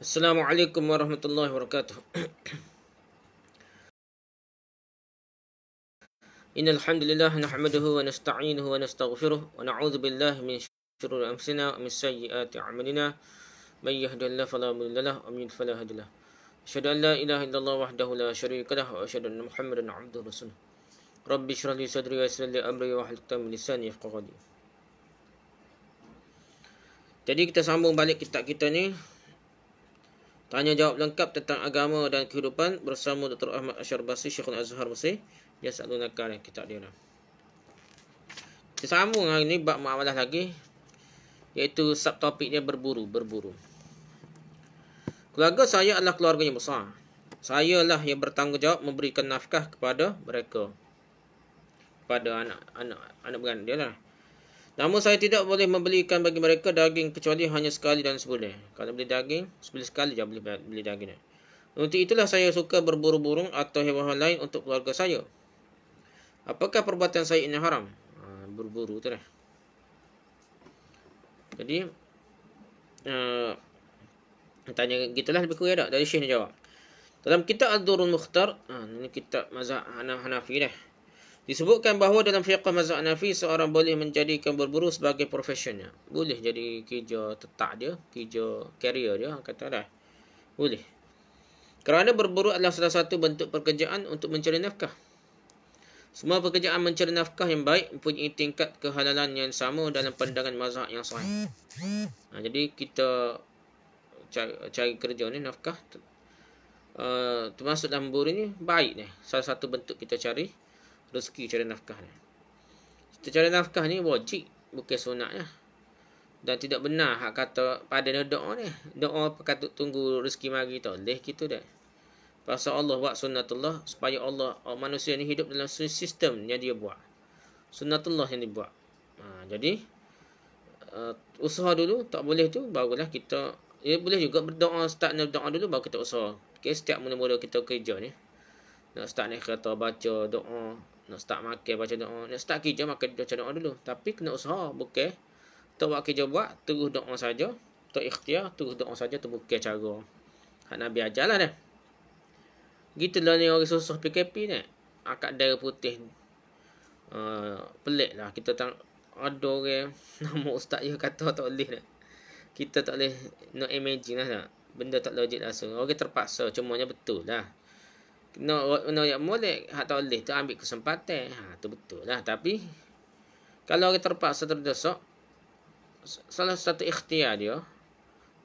السلام عليكم ورحمة الله وبركاته إن الحمد لله نحمده ونستعينه ونستغفره ونعوذ بالله من شرور أنفسنا ومن سيئات أعمالنا من يهد الله فلا مضل له ومن يضلل فلا هادي له أشهد أن لا إله إلا الله وحده لا شريك له وأشهد أن محمدا عبده ورسوله رب اشرح لي صدري ويسر لي أمري واحلل عقدة من لساني يفقهوا قولي Jadi kita sambung balik kitab kita ni Tanya jawab lengkap tentang agama dan kehidupan bersama Dr. Ahmad Ashar Basri, Syekhul Azhar Basri. Dia satu nakal yang kita dia. Kita sambung hari ni bab muamalah lagi. Iaitu subtopiknya berburu, berburu. Keluarga saya adalah keluarga yang besar. Saya lah yang bertanggungjawab memberikan nafkah kepada mereka. Kepada anak-anak anak beranak dia lah. Namun saya tidak boleh membelikan bagi mereka daging kecuali hanya sekali dan sebulan. Kalau beli daging, sebulan sekali je boleh beli daging. Untuk itulah saya suka berburu burung atau hewan lain untuk keluarga saya. Apakah perbuatan saya ini haram? Ha, berburu tu lah. Jadi, uh, tanya kita lah lebih kurang tak? Dari Syekh ni jawab. Dalam kitab Al-Durul Mukhtar, uh, ini kitab mazhab Hanafi dah. Disebutkan bahawa dalam fiqah mazhab Hanafi seorang boleh menjadikan berburu sebagai profesinya. Boleh jadi kerja tetak dia, kerja career dia kata dah. Boleh. Kerana berburu adalah salah satu bentuk pekerjaan untuk mencari nafkah. Semua pekerjaan mencari nafkah yang baik mempunyai tingkat kehalalan yang sama dalam pandangan mazhab yang sahih. Ha, jadi kita cari, cari kerja ni nafkah uh, termasuk dalam buru ni baik ni. Salah satu bentuk kita cari rezeki cari nafkah ni. Cari nafkah ni wajib bukan sunat ya. Dan tidak benar hak kata pada doa ni. Doa pakat tunggu rezeki mari tu. Leh kita dah. Pasal Allah buat sunnatullah supaya Allah oh, manusia ni hidup dalam sistem yang dia buat. Sunnatullah yang dia buat. Ha, jadi uh, usaha dulu tak boleh tu barulah kita ya, boleh juga berdoa start ni berdoa dulu baru kita usaha. Okay, setiap mula-mula kita kerja ni. Nak start ni kata baca doa nak start makan baca doa nak start kerja makan baca doa dulu tapi kena usaha bukan tak buat kerja buat terus doa saja tak ikhtiar terus doa saja tu bukan cara hak nabi ajarlah dah gitulah ni orang susah PKP ni akak dari putih uh, pelik lah kita tang ada orang nama ustaz je kata tak boleh dah kita tak boleh no imagine lah tak benda tak logik lah so orang terpaksa cumanya betul lah no no yang boleh hak tak boleh tu ambil kesempatan ha tu betul lah tapi kalau orang terpaksa terdesak salah satu ikhtiar dia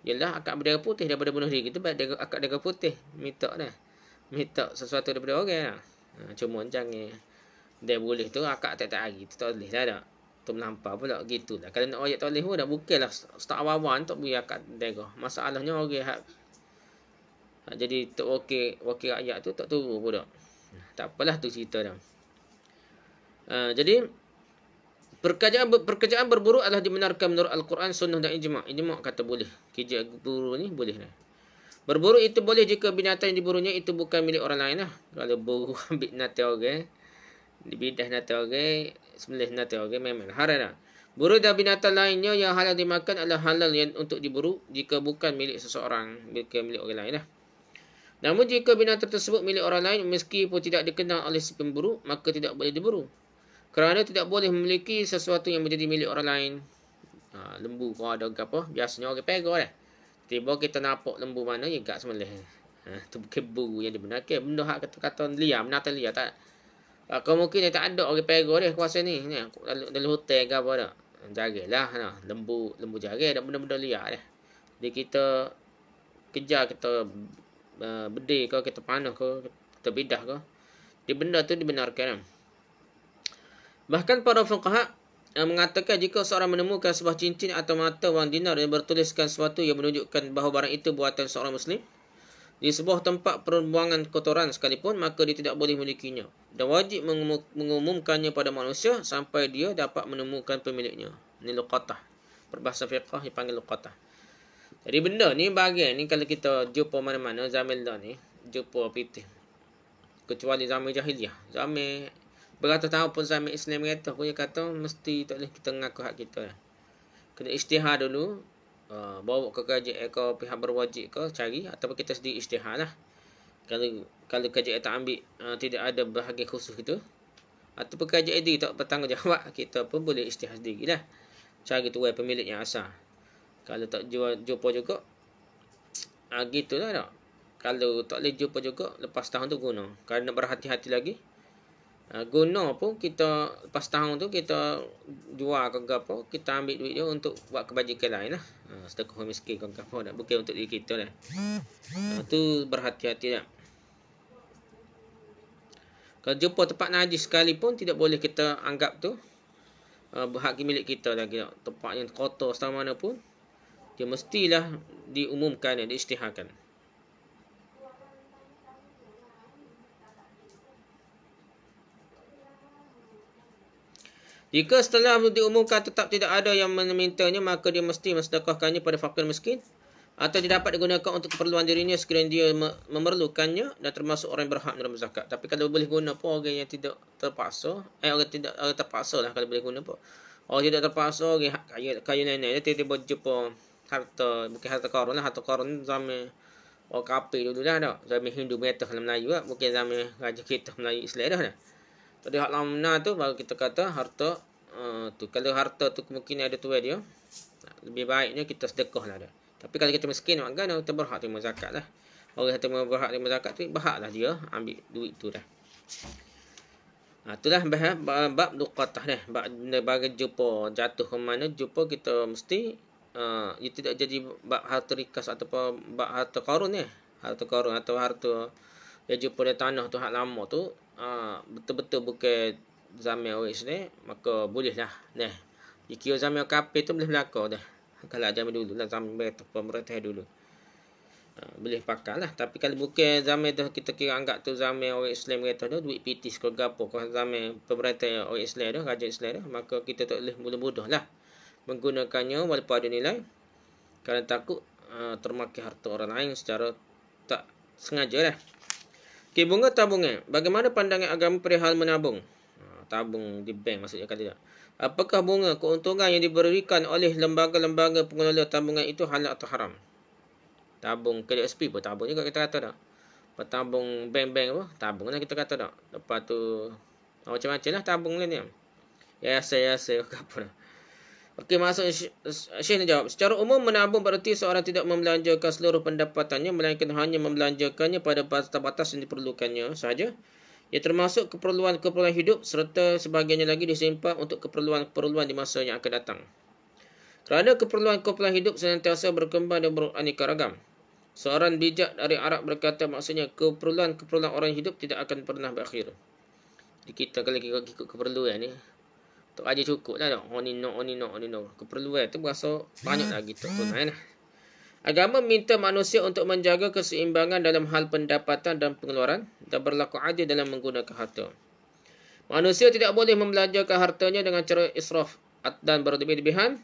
ialah akak berdarah putih daripada bunuh diri kita baik akak darah putih minta dah minta sesuatu daripada orang lah. ha, cuma jangan dia boleh tu akak tak tak hari tu tak boleh dah tak tu melampau pula gitulah kalau nak ayat tak boleh pun dah bukannya lah. start awal-awal tak biar akak darah masalahnya orang okay, hak nak ha, jadi tok wakil, wakil rakyat tu tak turun pula. Tak apalah tu cerita dia. Uh, jadi Perkerjaan, perkerjaan berburu adalah dibenarkan menurut Al-Quran, Sunnah dan Ijma' Ijma' kata boleh Kerja berburu ni boleh lah Berburu itu boleh jika binatang yang diburunya itu bukan milik orang lain lah Kalau buru ambil nanti orang okay. Dibidah nanti orang okay. Sembilan nanti orang okay. Memang haram lah Buru dan binatang lainnya yang halal dimakan adalah halal yang untuk diburu Jika bukan milik seseorang Bukan milik orang lain lah Namun jika binatang tersebut milik orang lain meskipun tidak dikenal oleh si pemburu, maka tidak boleh diburu. Kerana tidak boleh memiliki sesuatu yang menjadi milik orang lain. Ha, lembu kau ada ke apa? Biasanya orang pegang lah. Tiba kita nampak lembu mana yang kat semula. Ha, tu kebu yang dibenarkan. Benda hak kata-kata liar, menata liar tak. Ha, kau mungkin dia tak ada orang pegang dia kuasa ni. ni dalam, dalam hotel ke apa tak. Jagalah. Ha, lembu lembu jaga dan benda-benda liar dah. Jadi kita kejar kita Ah, bedih ke kita panah ke kita bedah ke di benda tu dibenarkan kan? bahkan para fuqaha yang ah, mengatakan jika seorang menemukan sebuah cincin atau mata wang dinar yang bertuliskan sesuatu yang menunjukkan bahawa barang itu buatan seorang muslim di sebuah tempat perbuangan kotoran sekalipun maka dia tidak boleh memilikinya dan wajib mengumumkannya pada manusia sampai dia dapat menemukan pemiliknya ini luqatah perbahasa fiqah dipanggil luqatah jadi benda ni bahagian ni kalau kita jumpa mana-mana zaman dah ni, jumpa piti. Kecuali zaman jahiliah. Zaman beratus tahun pun zaman Islam kata punya kata mesti tak boleh kita mengaku hak kita. Kena istihar dulu. Uh, bawa ke kerajaan ke pihak berwajib ke cari ataupun kita sendiri istihar lah. Kalau kalau kerajaan tak ambil uh, tidak ada bahagian khusus itu ataupun kerajaan diri tak bertanggungjawab kita pun boleh istihar sendirilah. Cari tuai eh, pemilik yang asal. Kalau tak jual, jumpa juga ah, ha, Gitulah tak Kalau tak boleh jumpa juga Lepas tahun tu guna Kerana berhati-hati lagi ha, Guna pun kita Lepas tahun tu kita jual ke apa Kita ambil duit dia untuk buat kebajikan lain lah ha, ah, Setelah miskin ke apa nak, Bukan untuk diri kita lah ha, Tu berhati-hati lah kalau jumpa tempat najis sekalipun tidak boleh kita anggap tu uh, berhak milik kita lagi tak. Tempat yang kotor sama mana pun dia mestilah diumumkan dan diisytiharkan. Jika setelah diumumkan tetap tidak ada yang memintanya, maka dia mesti mensedekahkannya pada fakir miskin atau dia dapat digunakan untuk keperluan dirinya sekiranya dia memerlukannya dan termasuk orang berhak dalam zakat. Tapi kalau boleh guna pun orang yang tidak terpaksa, eh orang tidak orang terpaksa lah kalau boleh guna pun. Orang tidak terpaksa, orang ha- kaya, kaya nenek, dia tiba-tiba jumpa harta bukan harta korun lah harta korun zaman orang kapi dulu dah dah zaman Hindu metah dalam Melayu lah. mungkin zaman raja kita Melayu Islam dah dah jadi hak lamna tu baru kita kata harta uh, tu kalau harta tu mungkin ada tuan dia lebih baiknya kita sedekah lah dah tapi kalau kita miskin maka dah, kita berhak terima zakat lah orang yang terima berhak terima zakat tu berhak lah dia ambil duit tu dah Ha, itulah bahan bab luqatah dah. Bab benda bagi jumpa jatuh ke mana jumpa kita mesti ia ha, tidak jadi bab harta rikas ataupun bab harta karun ni. Eh? Harta karun atau harta yang jumpa di tanah tu hak lama tu uh, betul-betul bukan zaman awis ni maka boleh lah ni. Jika zaman kapi tu boleh berlaku dah. Kalau zaman dulu lah zaman berita pemerintah dulu. Uh, boleh pakai lah. Tapi kalau bukan zaman tu kita kira anggap tu zaman orang Islam kata tu duit pitis ke gapo. Kalau zaman pemerintah orang Islam tu, raja Islam tu. Maka kita tak boleh mula mudah lah menggunakannya walaupun ada nilai kerana takut uh, ah, termakai harta orang lain secara tak sengaja lah. Okey, bunga tabungan. Bagaimana pandangan agama perihal menabung? Uh, tabung di bank maksudnya kata tidak. Apakah bunga keuntungan yang diberikan oleh lembaga-lembaga pengelola tabungan itu halal atau haram? Tabung KDSP pun tabung juga kita kata tak? Tabung bank-bank pun tabung lah kita kata tak? Lepas tu macam-macam lah tabung lah ni. Ya, saya, ya, saya, apa lah. Okey, masuk Syekh ni jawab. Secara umum menabung bererti seorang tidak membelanjakan seluruh pendapatannya melainkan hanya membelanjakannya pada batas-batas yang diperlukannya sahaja. Ia termasuk keperluan-keperluan hidup serta sebagainya lagi disimpan untuk keperluan-keperluan di masa yang akan datang. Kerana keperluan-keperluan hidup senantiasa berkembang dan beraneka ragam. Seorang bijak dari Arab berkata maksudnya keperluan-keperluan orang hidup tidak akan pernah berakhir. Jadi kita kalau kita ikut keperluan ni, Tok Raja cukup lah tu. Oni no, oni no, oni no. Keperluan tu berasa banyak lagi tu pun kan. Agama minta manusia untuk menjaga keseimbangan dalam hal pendapatan dan pengeluaran dan berlaku adil dalam menggunakan harta. Manusia tidak boleh membelanjakan hartanya dengan cara israf dan berlebih-lebihan.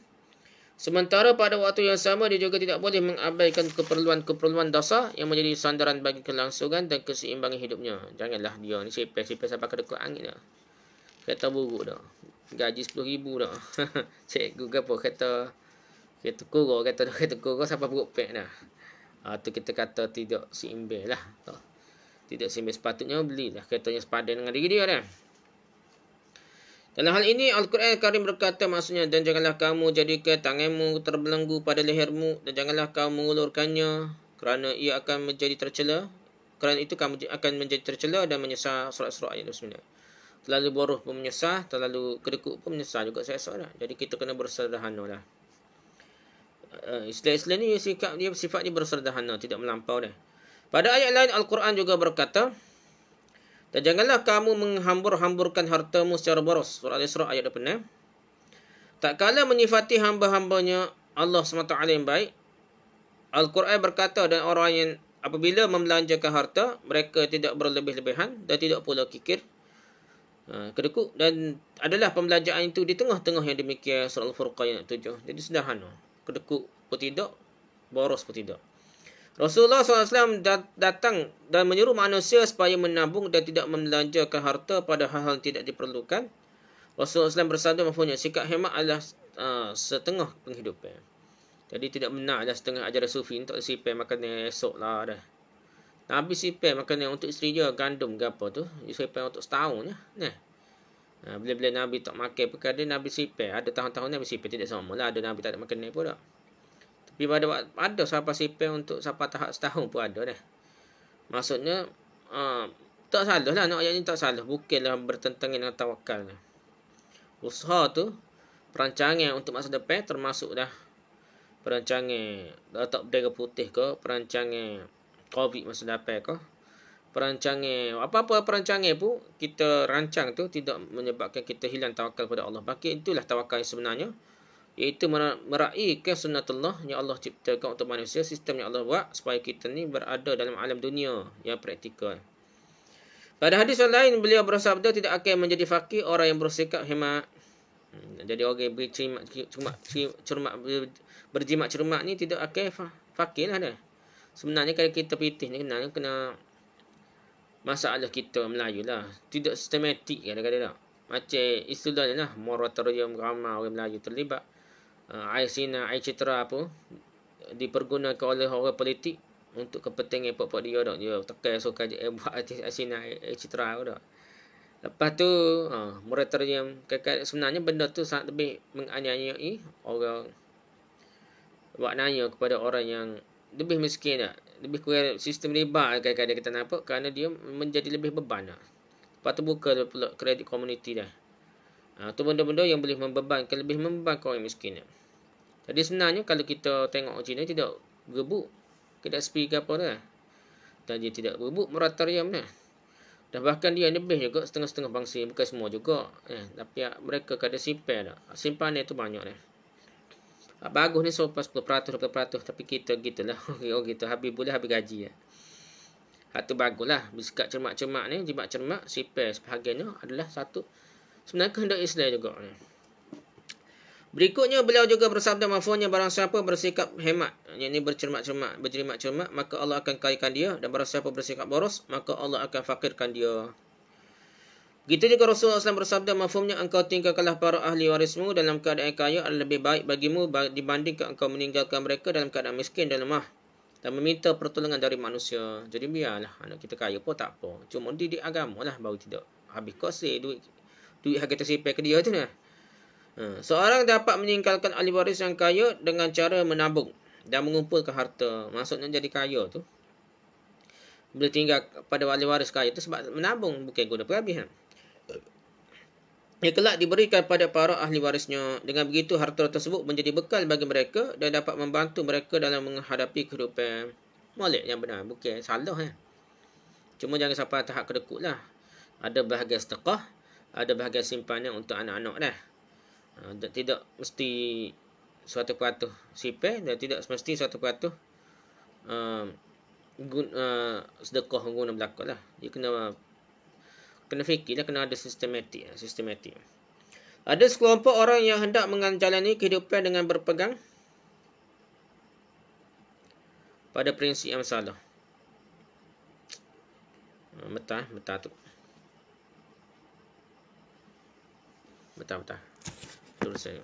Sementara pada waktu yang sama, dia juga tidak boleh mengabaikan keperluan-keperluan dasar yang menjadi sandaran bagi kelangsungan dan keseimbangan hidupnya. Janganlah dia ni sipir-sipir sampai kedekut angin dah. Kata buruk dah gaji RM10,000 dah. Cikgu ke apa kata. Kereta kurau kata. Kereta kurau sampai buruk pek dah. Itu ah, uh, kita kata tidak seimbang lah. Tak. Tidak seimbang sepatutnya belilah. yang sepadan dengan diri dia dah. Dalam hal ini Al-Quran Karim berkata maksudnya dan janganlah kamu jadikan tanganmu terbelenggu pada lehermu dan janganlah kamu mengulurkannya kerana ia akan menjadi tercela kerana itu kamu akan menjadi tercela dan menyesal surat-surat ayat 29 terlalu boros pun menyesal, terlalu kedekut pun menyesal juga saya rasa Jadi kita kena bersederhana lah. Uh, eh, Islam-Islam ni sikap dia sifat dia bersederhana, tidak melampau dah. Pada ayat lain Al-Quran juga berkata, dan janganlah kamu menghambur-hamburkan hartamu secara boros. Surah Al-Isra ayat 8. Tak kala menyifati hamba-hambanya Allah SWT yang baik. Al-Quran berkata dan orang yang apabila membelanjakan harta, mereka tidak berlebih-lebihan dan tidak pula kikir. Ha, kedekut dan adalah pembelajaran itu di tengah-tengah yang demikian surah al-furqan yang tujuh jadi sederhana kedekut pun tidak boros pun tidak Rasulullah SAW datang dan menyuruh manusia supaya menabung dan tidak membelanjakan harta pada hal-hal yang tidak diperlukan. Rasulullah SAW bersabda mempunyai sikap hemat adalah uh, setengah penghidupan. Jadi tidak benar adalah setengah ajaran sufi untuk sipir makan esok lah dah. Nabi sipir makanan untuk isteri dia gandum ke apa tu. Sipir untuk setahun ya. Ha, nah. Bila-bila Nabi tak makan perkara Nabi sipir. Ada tahun-tahun Nabi sipir tidak sama lah. Ada Nabi tak ada makan ni pun tak. Tapi pada waktu ada siapa sipir untuk siapa tahap setahun pun ada dah. Maksudnya, uh, tak salah lah. Nak ayat ni tak salah. Bukanlah bertentangan dengan tawakal. Usaha tu, perancangan untuk masa depan termasuk dah. Perancangan tak bendera putih ke, perancangan COVID masa dapat ke perancangan apa-apa perancangan pun kita rancang tu tidak menyebabkan kita hilang tawakal pada Allah maka itulah tawakal yang sebenarnya iaitu meraihkan sunnatullah yang Allah ciptakan untuk manusia sistem yang Allah buat supaya kita ni berada dalam alam dunia yang praktikal pada hadis yang lain beliau bersabda tidak akan menjadi fakir orang yang bersikap hemat hmm, jadi orang yang berjimat cermat berjimat cermat ni tidak akan fakir lah dia sebenarnya kalau kita peritih ni kena kena masalah kita Melayu lah. Tidak sistematik kadang-kadang tak. Macam istilah ni lah. Moratorium ramai orang Melayu terlibat. Uh, air sina, air citra apa. Dipergunakan oleh orang politik. Untuk kepentingan pokok dia tak. Dia tekan suka je. Eh, buat air sina, air, citra apa tak. Lepas tu, uh, moratorium. Sebenarnya benda tu sangat lebih menganiayai orang. Buat nanya kepada orang yang lebih miskin lah. Lebih kurang sistem riba lah kadang-kadang kita nampak kerana dia menjadi lebih beban lah. Lepas tu buka pula kredit komuniti dah. Itu ah, ha, benda-benda yang boleh membebankan, lebih membebankan orang miskin lah. Jadi sebenarnya kalau kita tengok orang China tidak gebuk, tidak sepi ke apa lah. Dan dia tidak gebuk, moratorium lah. Dan bahkan dia lebih juga setengah-setengah bangsa, bukan semua juga. Eh, tapi mereka kadang simpan lah. Simpan itu banyak lah. Eh. Ah, bagus ni sopan 10%, 20%, tapi kita gitulah. Okey, oh, oh gitu. Habis boleh habis gaji ya. Hak bagus lah, Bisikat cermak-cermak ni, jimat cermak, sipir sebahagiannya adalah satu. Sebenarnya kehendak Islam juga Berikutnya beliau juga bersabda mafonya barang siapa bersikap hemat yang yakni bercermak-cermak, berjerimat cermak maka Allah akan kaitkan dia dan barang siapa bersikap boros maka Allah akan fakirkan dia. Kita juga Rasulullah SAW bersabda mafumnya engkau tinggalkanlah para ahli warismu dalam keadaan yang kaya adalah lebih baik bagimu dibandingkan engkau meninggalkan mereka dalam keadaan miskin dan lemah dan meminta pertolongan dari manusia. Jadi biarlah anak kita kaya pun tak apa. Cuma didik agama lah baru tidak. Habis kosi duit. Duit yang kita sipai ke dia tu lah. Ha, seorang dapat meninggalkan ahli waris yang kaya dengan cara menabung dan mengumpulkan harta. Maksudnya jadi kaya tu. Boleh tinggal pada ahli waris kaya tu sebab menabung bukan guna perhabisan. Kan? yang telah diberikan pada para ahli warisnya. Dengan begitu, harta tersebut menjadi bekal bagi mereka dan dapat membantu mereka dalam menghadapi kehidupan. Malik yang benar. Bukan salah. Ya. Cuma jangan sampai tahap kedekut lah. Ada bahagian setekah, ada bahagian simpanan untuk anak-anak dah. Tidak ha, mesti suatu peratus sipir dan tidak mesti suatu peratus uh, uh, sedekah guna berlaku lah. Dia kena kena fikir, dia lah, kena ada sistematik lah, sistematik ada sekelompok orang yang hendak menjalani kehidupan dengan berpegang pada prinsip yang salah betah ah, betah tu betah betah terus saya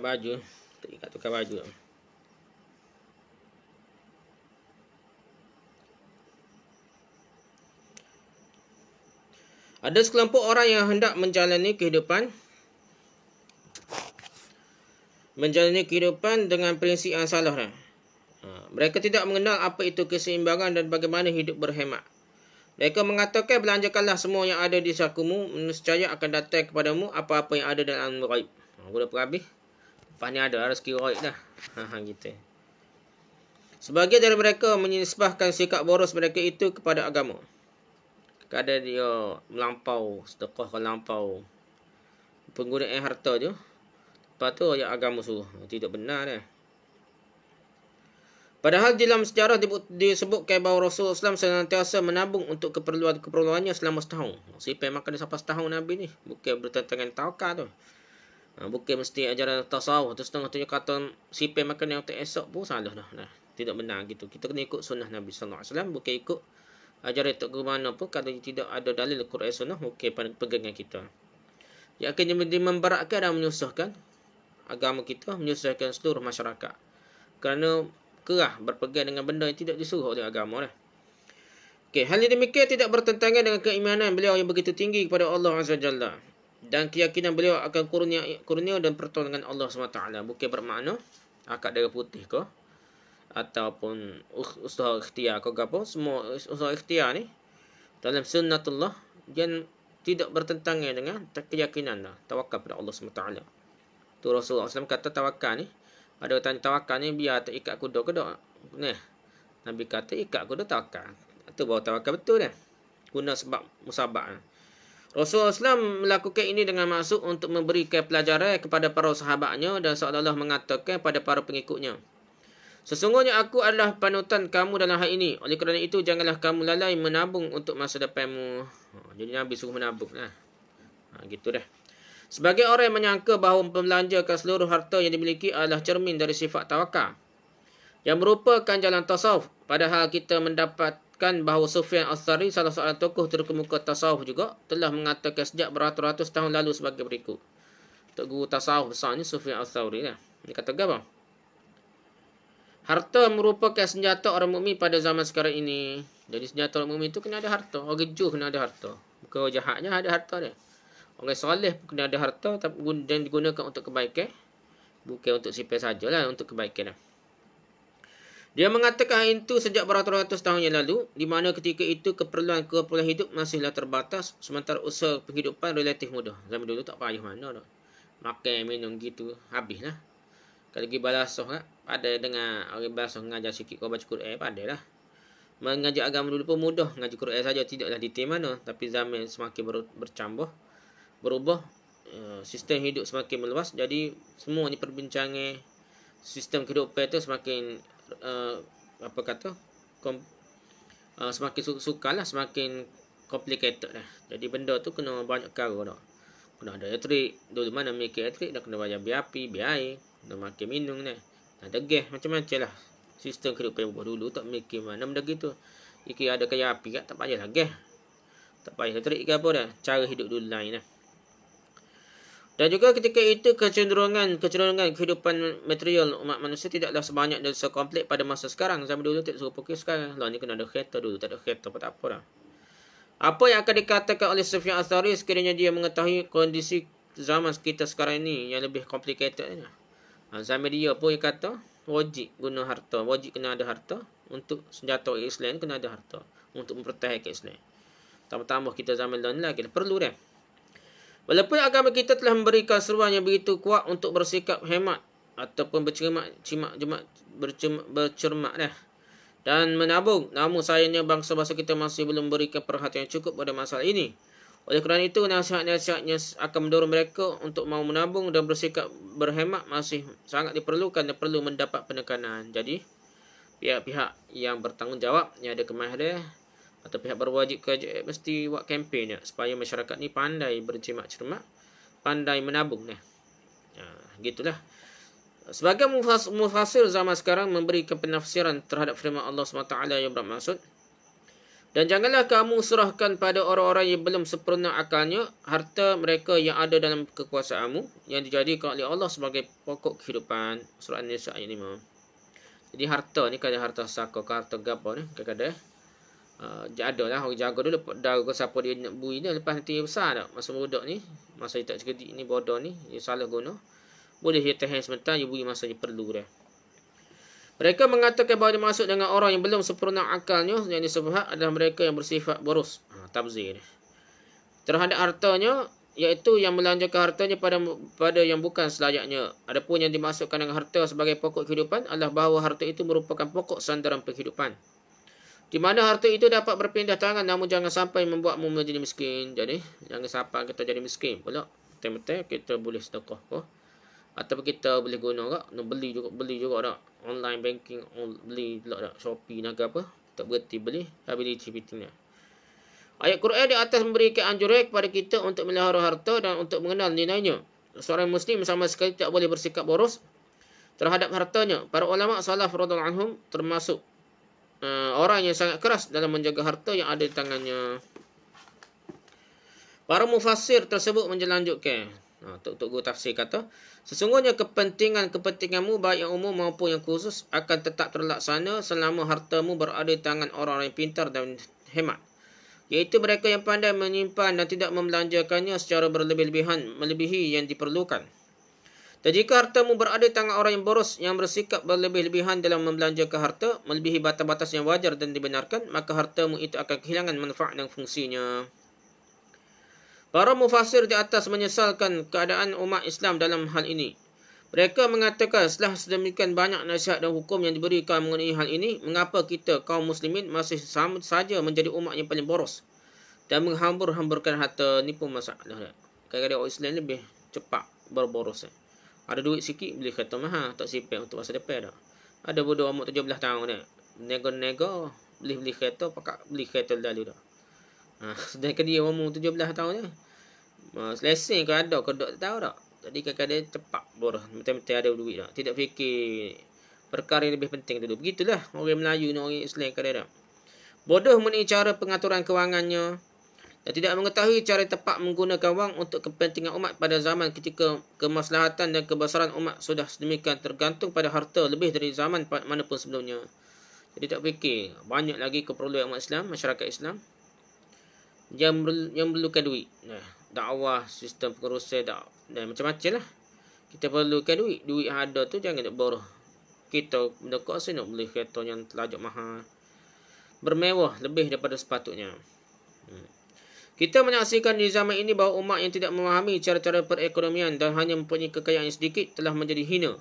Tukar baju Tak ikat tukar baju Ada sekelompok orang yang hendak menjalani kehidupan Menjalani kehidupan dengan prinsip yang salah ha, Mereka tidak mengenal apa itu keseimbangan dan bagaimana hidup berhemat mereka mengatakan belanjakanlah semua yang ada di sakumu. Menurut akan datang kepadamu apa-apa yang ada dalam raib. Aku ha, dah pernah Pak ni ada lah rezeki roik dah. Ha, ha, gitu. Sebagai dari mereka menyisbahkan sikap boros mereka itu kepada agama. Kadang dia melampau, sedekah ke lampau. Penggunaan harta tu. Lepas tu yang agama suruh. Tidak benar dia. Eh. Padahal dalam sejarah disebutkan bahawa Rasulullah SAW senantiasa menabung untuk keperluan-keperluannya selama setahun. Si pemakan sampai setahun Nabi ni. Bukan bertentangan tawakal tu. Ha, bukan mesti ajaran tasawuf tu setengah tunjuk kata sipir makan yang tak esok pun salah dah. Nah, tidak benar gitu. Kita kena ikut sunnah Nabi SAW. Bukan ikut ajaran tak guru mana pun kalau tidak ada dalil Quran sunnah mungkin pada pegangan kita. Ia akan memberatkan dan menyusahkan agama kita, menyusahkan seluruh masyarakat. Kerana kerah berpegang dengan benda yang tidak disuruh oleh agama. Lah. Okay, hal ini demikian tidak bertentangan dengan keimanan beliau yang begitu tinggi kepada Allah Azza Jalla dan keyakinan beliau akan kurnia kurnia dan pertolongan Allah SWT. Bukan bermakna akad darah putih ke ataupun usaha ikhtiar ke apa. Semua usaha ikhtiar ni dalam sunnatullah yang tidak bertentangan dengan keyakinan lah. Tawakal kepada Allah SWT. Tu Rasulullah SAW kata tawakal ni. Ada orang tanya tawakal ni biar tak ikat kuda ke tak? Ni. Nabi kata ikat kuda tawakal. Itu bawa tawakal betul dah. Guna sebab musabak. Rasulullah SAW melakukan ini dengan maksud untuk memberikan pelajaran kepada para sahabatnya dan seolah mengatakan kepada para pengikutnya. Sesungguhnya aku adalah panutan kamu dalam hal ini. Oleh kerana itu, janganlah kamu lalai menabung untuk masa depanmu. Ha, jadi Nabi suruh menabung. Nah, Ha, gitu dah. Sebagai orang yang menyangka bahawa membelanjakan seluruh harta yang dimiliki adalah cermin dari sifat tawakal. Yang merupakan jalan tasawuf. Padahal kita mendapat menyebutkan bahawa Sufyan Al-Thari, salah seorang tokoh terkemuka tasawuf juga, telah mengatakan sejak beratus-ratus tahun lalu sebagai berikut. Tok guru tasawuf besar ni Sufyan Al-Thari lah. Dia kata apa? Harta merupakan senjata orang mukmin pada zaman sekarang ini. Jadi senjata orang mukmin tu kena ada harta. Orang jujur kena ada harta. Bukan orang jahatnya ada harta dia. Orang soleh pun kena ada harta dan digunakan untuk kebaikan. Bukan untuk sipil sajalah, untuk kebaikan lah. Dia mengatakan itu sejak beratus-ratus tahun yang lalu, di mana ketika itu keperluan-keperluan hidup masihlah terbatas, sementara usaha penghidupan relatif mudah. Zaman dulu tak payah mana tak. Makan, minum gitu, habislah. Kalau pergi balasoh kan, pada dengan orang balasoh mengajar sikit kau baca Quran, pada lah. Mengajar agama dulu pun mudah. Mengajar Quran saja tidaklah detail mana. Tapi zaman semakin ber bercambah, berubah, eh, sistem hidup semakin meluas. Jadi, semua ni perbincangan sistem kehidupan itu semakin uh, apa kata kom, uh, semakin su lah semakin complicated lah. Jadi benda tu kena banyak cara dah. Kena ada elektrik, dulu mana mikir elektrik dah kena bayar biaya api, biaya air, kena makan minum ni. nak ada gas macam-macam lah. Sistem kehidupan buat dulu tak mikir mana benda gitu. jika ada kaya api kat tak lah gas. Tak payah elektrik ke apa dah. Cara hidup dulu lain lah. Eh. Dan juga ketika itu kecenderungan kecenderungan kehidupan material umat manusia tidaklah sebanyak dan sekomplek pada masa sekarang. Zaman dulu tidak serupa ke sekarang. Lah ni kena ada kereta dulu, tak ada kereta apa tak apalah. Apa yang akan dikatakan oleh Sufyan Al-Thari sekiranya dia mengetahui kondisi zaman kita sekarang ini yang lebih complicated ni. Ha, zaman dia pun dia kata wajib guna harta, wajib kena ada harta untuk senjata Islam kena ada harta untuk mempertahankan Islam. Tambah-tambah kita zaman dulu lagi perlu dah. Kan? Walaupun agama kita telah memberikan seruan yang begitu kuat untuk bersikap hemat ataupun bercermat cimak jemak bercermat, bercermak dah dan menabung namun sayangnya bangsa-bangsa kita masih belum memberikan perhatian cukup pada masalah ini. Oleh kerana itu nasihat-nasihatnya akan mendorong mereka untuk mahu menabung dan bersikap berhemat masih sangat diperlukan dan perlu mendapat penekanan. Jadi pihak-pihak yang bertanggungjawab yang ada kemahiran atau pihak berwajib KJM eh, mesti buat kempen ya, supaya masyarakat ni pandai berjimat cermat, pandai menabung ya. Ya, gitulah. Sebagai mufasir zaman sekarang memberi kepenafsiran terhadap firman Allah SWT yang bermaksud dan janganlah kamu serahkan pada orang-orang yang belum sempurna akalnya harta mereka yang ada dalam kekuasaanmu yang dijadikan oleh Allah sebagai pokok kehidupan surah An-Nisa ayat 5. Jadi harta ni kadang harta saka, harta gapo ni kadang-kadang Uh, ada lah orang jaga dulu dah kau siapa dia nak bui ni lepas nanti dia besar tak masa budak ni masa dia tak cerdik ni bodoh ni dia salah guna boleh dia tahan sebentar dia bui masa dia perlu dah mereka mengatakan bahawa dia masuk dengan orang yang belum sempurna akalnya yang disebut adalah mereka yang bersifat boros ha, tabzir terhadap hartanya iaitu yang melanjutkan hartanya pada pada yang bukan selayaknya pun yang dimasukkan dengan harta sebagai pokok kehidupan adalah bahawa harta itu merupakan pokok sandaran kehidupan di mana harta itu dapat berpindah tangan namun jangan sampai membuatmu menjadi miskin. Jadi jangan sampai kita jadi miskin pula. Temete kita boleh sedekah ke. Atau kita boleh guna ke. Nak beli juga beli juga dak online banking beli pula dak Shopee nak apa. Tak berhenti beli ability fitnya. Ayat Quran di atas memberikan anjuran kepada kita untuk melihara harta dan untuk mengenal nilainya. Seorang muslim sama sekali tak boleh bersikap boros terhadap hartanya. Para ulama salaf radhiallahu anhum termasuk uh, orang yang sangat keras dalam menjaga harta yang ada di tangannya. Para mufassir tersebut menjelanjutkan. Nah, Tok Tok Guru Tafsir kata, Sesungguhnya kepentingan-kepentinganmu baik yang umum maupun yang khusus akan tetap terlaksana selama hartamu berada di tangan orang yang pintar dan hemat. Iaitu mereka yang pandai menyimpan dan tidak membelanjakannya secara berlebih-lebihan melebihi yang diperlukan. Dan jika hartamu berada di tangan orang yang boros yang bersikap berlebih-lebihan dalam membelanjakan harta melebihi batas-batas yang wajar dan dibenarkan, maka hartamu itu akan kehilangan manfaat dan fungsinya. Para mufasir di atas menyesalkan keadaan umat Islam dalam hal ini. Mereka mengatakan setelah sedemikian banyak nasihat dan hukum yang diberikan mengenai hal ini, mengapa kita kaum muslimin masih sama saja menjadi umat yang paling boros dan menghambur-hamburkan harta ni pun masalah. Kadang-kadang orang Islam lebih cepat berborosnya. Eh. Ada duit sikit beli kereta mahal Tak sipek untuk masa depan dah Ada bodoh umur 17 tahun ni Nego-nego Beli-beli kereta Pakak beli kereta dulu dah ha, Sedangkan dia umur 17 tahun ni uh, ha, Lesen ke ada ke tak tahu tak Jadi kadang dia cepat borah Mata-mata ada duit tak Tidak fikir Perkara yang lebih penting dulu Begitulah orang Melayu ni orang Islam kadang-kadang Bodoh mengenai cara pengaturan kewangannya dan tidak mengetahui cara tepat menggunakan wang untuk kepentingan umat pada zaman ketika kemaslahatan dan kebesaran umat sudah sedemikian tergantung pada harta lebih dari zaman mana pun sebelumnya. Jadi tak fikir banyak lagi keperluan umat Islam, masyarakat Islam yang, yang memerlukan duit. Nah, dakwah, sistem pengurusan dak dan macam-macam lah. Kita perlukan duit. Duit yang ada tu jangan nak boroh. Kita benda kuasa nak beli kereta yang telajak mahal. Bermewah lebih daripada sepatutnya. Hmm. Kita menyaksikan di zaman ini bahawa umat yang tidak memahami cara-cara perekonomian dan hanya mempunyai kekayaan yang sedikit telah menjadi hina.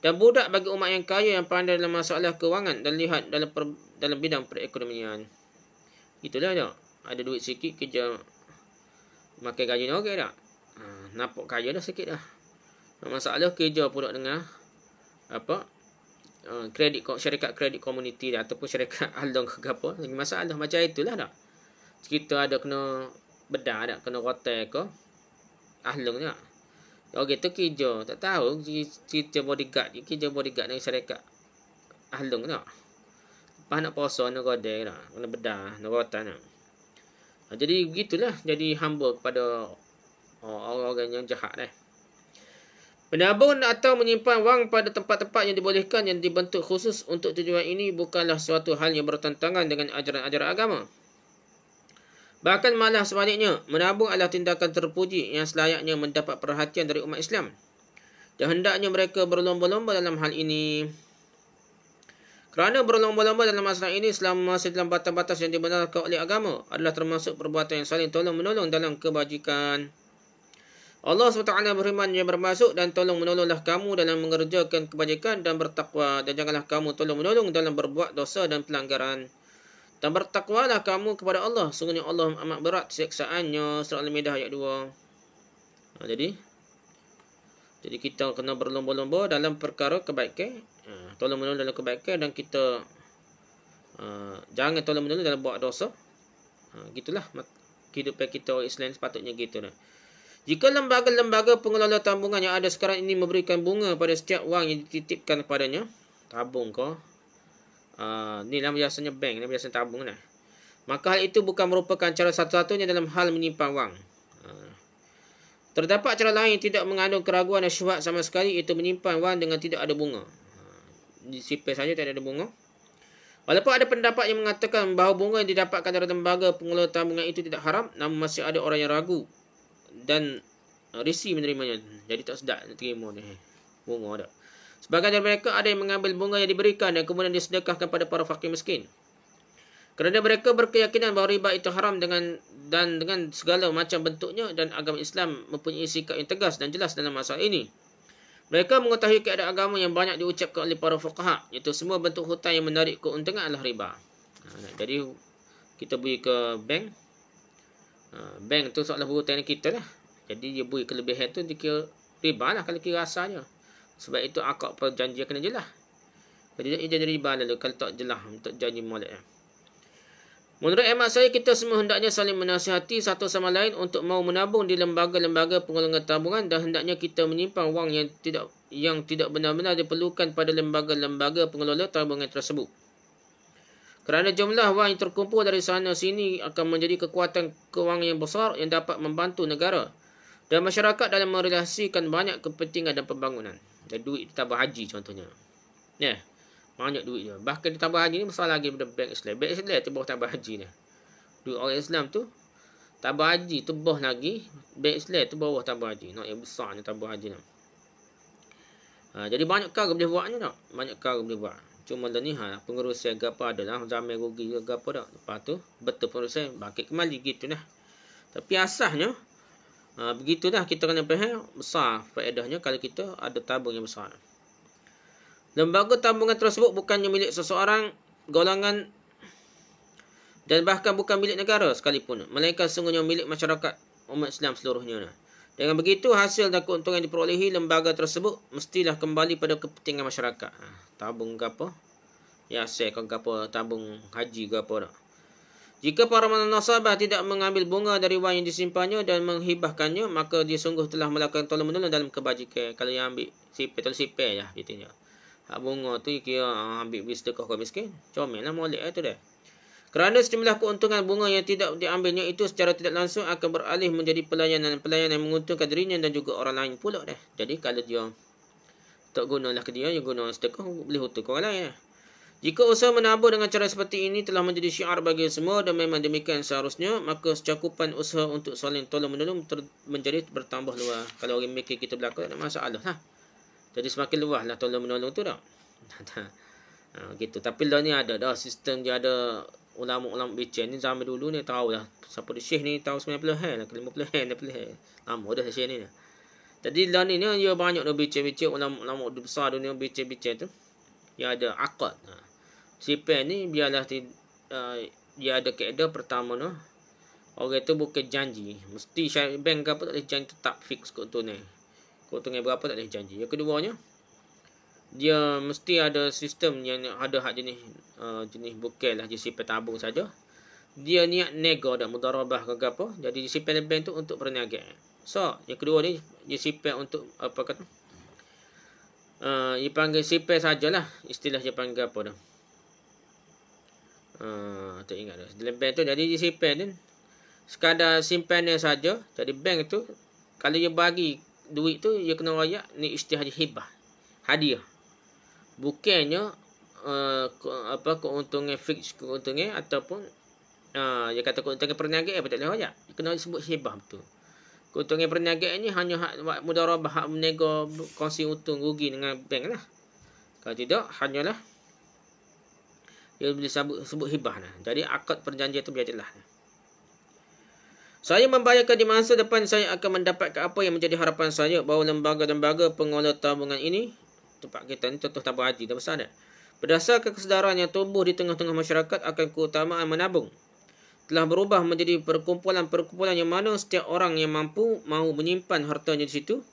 Dan budak bagi umat yang kaya yang pandai dalam masalah kewangan dan lihat dalam per, dalam bidang perekonomian. Itulah tak? Ada duit sikit kerja makan gaji ni okey tak? Ha, nampak kaya dah sikit dah. Masalah kerja pula dengan apa? Ha, kredit syarikat kredit komuniti ataupun syarikat aldong ke apa. Masalah macam itulah tak? kita ada kena bedah ada kena rotel ke ahlung juga orang oh, tu kerja tak tahu kerja bodyguard ni kerja bodyguard dari syarikat ahlung juga lepas nak puasa nak rotel nak kena bedah nak rotel ni ah, jadi begitulah jadi hamba kepada orang-orang yang jahat eh. Menabung atau menyimpan wang pada tempat-tempat yang dibolehkan yang dibentuk khusus untuk tujuan ini bukanlah suatu hal yang bertentangan dengan ajaran-ajaran agama. Bahkan malah sebaliknya, menabung adalah tindakan terpuji yang selayaknya mendapat perhatian dari umat Islam. Dan hendaknya mereka berlomba-lomba dalam hal ini. Kerana berlomba-lomba dalam masalah ini selama setelah batas-batas yang dibenarkan oleh agama adalah termasuk perbuatan yang saling tolong-menolong dalam kebajikan. Allah SWT beriman yang bermaksud dan tolong menolonglah kamu dalam mengerjakan kebajikan dan bertakwa dan janganlah kamu tolong menolong dalam berbuat dosa dan pelanggaran. Dan bertakwalah kamu kepada Allah. Sungguhnya Allah amat berat siksaannya. Surah Al-Midah ayat 2. Ha, jadi, jadi kita kena berlomba-lomba dalam perkara kebaikan. Ha, tolong menolong dalam kebaikan dan kita ha, jangan tolong menolong dalam buat dosa. Ha, gitulah kehidupan kita orang Islam sepatutnya gitu. Nah. Jika lembaga-lembaga pengelola tambungan yang ada sekarang ini memberikan bunga pada setiap wang yang dititipkan kepadanya, tabung kau, Ha, ni lah biasanya bank, lah biasanya tabung lah. Maka hal itu bukan merupakan cara satu-satunya dalam hal menyimpan wang. Ha. Terdapat cara lain tidak mengandung keraguan dan syubhat sama sekali itu menyimpan wang dengan tidak ada bunga. Ha, Disipir saja tidak ada bunga. Walaupun ada pendapat yang mengatakan bahawa bunga yang didapatkan dari lembaga pengelola tabungan itu tidak haram, namun masih ada orang yang ragu dan risi menerimanya. Jadi tak sedap nak terima ni. Bunga tak. Sebagai dari mereka ada yang mengambil bunga yang diberikan dan kemudian disedekahkan kepada para fakir miskin. Kerana mereka berkeyakinan bahawa riba itu haram dengan dan dengan segala macam bentuknya dan agama Islam mempunyai sikap yang tegas dan jelas dalam masalah ini. Mereka mengetahui keadaan agama yang banyak diucapkan oleh para fuqaha iaitu semua bentuk hutang yang menarik keuntungan adalah riba. Ha, jadi kita bagi ke bank. Ha, bank tu soalnya buruk teknik kita lah. Jadi dia bagi kelebihan tu dikira riba lah kalau kira asalnya. Sebab itu akak perjanjian kena jelah. Perjanjian ia jadi riba lalu kalau tak jelah untuk janji mulut. Eh. Menurut emak saya, kita semua hendaknya saling menasihati satu sama lain untuk mau menabung di lembaga-lembaga pengurangan tabungan dan hendaknya kita menyimpan wang yang tidak yang tidak benar-benar diperlukan pada lembaga-lembaga pengelola tabungan tersebut. Kerana jumlah wang yang terkumpul dari sana sini akan menjadi kekuatan kewangan yang besar yang dapat membantu negara. Dan masyarakat dalam merelasikan banyak kepentingan dan pembangunan. Dan duit ditambah haji contohnya. Ya. Yeah. Banyak duit dia. Bahkan ditambah haji ni masalah lagi daripada bank Islam. Bank Islam tu baru tambah haji ni. Duit orang Islam tu. Tambah haji tu bawah lagi. Bank Islam tu bawah tambah haji. Nak yang besar ni tambah haji ni. Ha, jadi banyak cara boleh buat ni tak? Banyak cara boleh buat. Cuma dah ni ha, pengurusan yang apa adalah. Zaman rugi ke apa tak? Lepas tu betul pengurusan bangkit kembali gitu lah. Tapi asahnya Ha, begitulah kita kena faham besar faedahnya kalau kita ada tabung yang besar. Lembaga tabungan tersebut bukannya milik seseorang golongan dan bahkan bukan milik negara sekalipun. Melainkan sungguhnya milik masyarakat umat Islam seluruhnya. Dengan begitu, hasil dan keuntungan yang diperolehi lembaga tersebut mestilah kembali pada kepentingan masyarakat. Ha, tabung ke apa? Ya, saya ke apa? Tabung haji ke apa? Tak? Jika para nasabah tidak mengambil bunga dari wang yang disimpannya dan menghibahkannya, maka dia sungguh telah melakukan tolong menolong dalam kebajikan. Kalau yang ambil sipir, tolong sipir lah. Ya, Hak bunga tu, kira ha, ambil bisdekah kau miskin. Comel lah, molek lah tu dah. Kerana sejumlah keuntungan bunga yang tidak diambilnya itu secara tidak langsung akan beralih menjadi pelayanan-pelayanan yang menguntungkan dirinya dan juga orang lain pula dah. Jadi kalau dia tak guna lah ke dia, dia guna sedekah, boleh hutang ke orang lain dah. Jika usaha menabur dengan cara seperti ini telah menjadi syiar bagi semua dan memang demikian seharusnya, maka secakupan usaha untuk saling tolong-menolong ter- menjadi bertambah luar. Kalau orang mikir kita berlaku, tak ada masalah. Ha? Jadi semakin luar lah tolong-menolong tu tak? ha, gitu. Tapi dah ni ada dah sistem dia ada ulama-ulama bicara ni zaman dulu ni tahu lah. Siapa dia syih ni tahu 90-an lah. 50-an lah. Lama dah syih ni. Jadi lah ni ni dia ya, banyak dah bicara-bicara ulama-ulama besar dunia bicara-bicara tu. Yang ada akad. Ha sipir ni biarlah ti, uh, dia ada keadaan pertama no. Orang tu bukan janji. Mesti bank ke apa tak boleh janji tetap fix kot tu ni. Kot tu ni berapa tak boleh janji. Yang kedua nya dia mesti ada sistem yang ada hak jenis uh, jenis bukan lah jenis sipir tabung saja. Dia niat nego dan mudarabah ke apa. Jadi sipir bank tu untuk perniagaan. So, yang kedua ni, dia sipir untuk apa kata? Uh, dia panggil sipir sajalah. Istilah dia panggil apa dah. Uh, tak ingat dah. Dalam bank tu jadi disimpan tu. Kan. Sekadar simpan dia saja. Jadi bank tu kalau dia bagi duit tu dia kena royak ni istihaj hibah. Hadiah. Bukannya uh, apa keuntungan fix keuntungan ataupun uh, dia kata keuntungan perniagaan apa tak boleh royak. Dia kena sebut hibah betul. Keuntungan perniagaan ni hanya hak mudarabah hak menego kongsi untung rugi dengan bank lah. Kalau tidak hanyalah ia boleh sebut, sebut hibah. Lah. Jadi akad perjanjian itu biar jelas. Saya membayangkan di masa depan saya akan mendapatkan apa yang menjadi harapan saya bahawa lembaga-lembaga pengelola tabungan ini tempat kita ini contoh tabung haji dah besar tak? Berdasarkan kesedaran yang tumbuh di tengah-tengah masyarakat akan keutamaan menabung telah berubah menjadi perkumpulan-perkumpulan yang mana setiap orang yang mampu mahu menyimpan hartanya di situ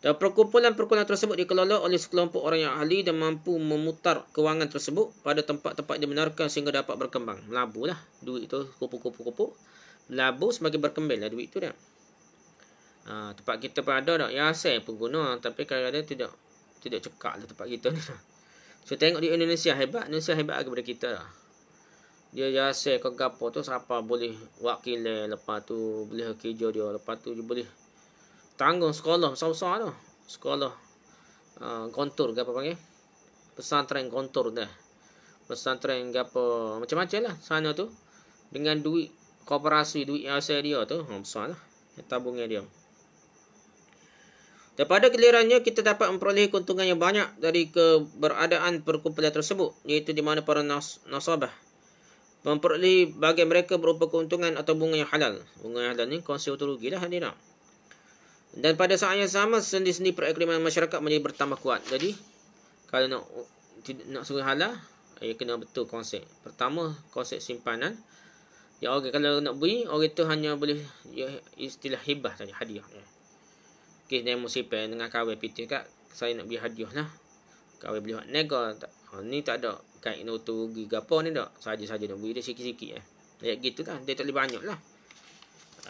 dan perkumpulan-perkumpulan tersebut dikelola oleh sekelompok orang yang ahli dan mampu memutar kewangan tersebut pada tempat-tempat yang dibenarkan sehingga dapat berkembang. Melabur lah duit tu, kupu-kupu-kupu. Melabur sebagai semakin berkembang lah duit tu dia. Ha, tempat kita pun ada tak? Ya, saya pun guna. Tapi kadang-kadang tidak tidak cekak lah tempat kita ni. So, tengok di Indonesia hebat. Indonesia hebat lagi daripada kita lah. Dia jasa ke gapo tu siapa boleh wakil lepas tu boleh kerja dia lepas tu dia boleh tanggung sekolah besar-besar tu sekolah uh, kontur ke apa panggil pesantren kontur dah pesantren ke apa macam-macam lah sana tu dengan duit korporasi duit yang asal dia tu oh, besar lah tabungnya dia daripada gilirannya kita dapat memperoleh keuntungan yang banyak dari keberadaan perkumpulan tersebut iaitu di mana para nas nasabah memperoleh bagi mereka berupa keuntungan atau bunga yang halal bunga yang halal ni konsep utologi lah hadirah. Dan pada saat yang sama, sendi-sendi perekonomian masyarakat menjadi bertambah kuat. Jadi, kalau nak nak suruh halal, ia ya kena betul konsep. Pertama, konsep simpanan. Ya, okay. kalau nak beli orang itu hanya boleh ya, istilah hibah saja, hadiah. Ya. Okey, dia mesti pergi dengan kawai piti kat, saya nak beli hadiah lah. Kawai beli buat nego, ha, ni tak ada kait notu utuh rugi ke apa ni tak. Saja-saja nak beri dia sikit-sikit. Ya. Ya, gitu lah, dia tak boleh banyak lah.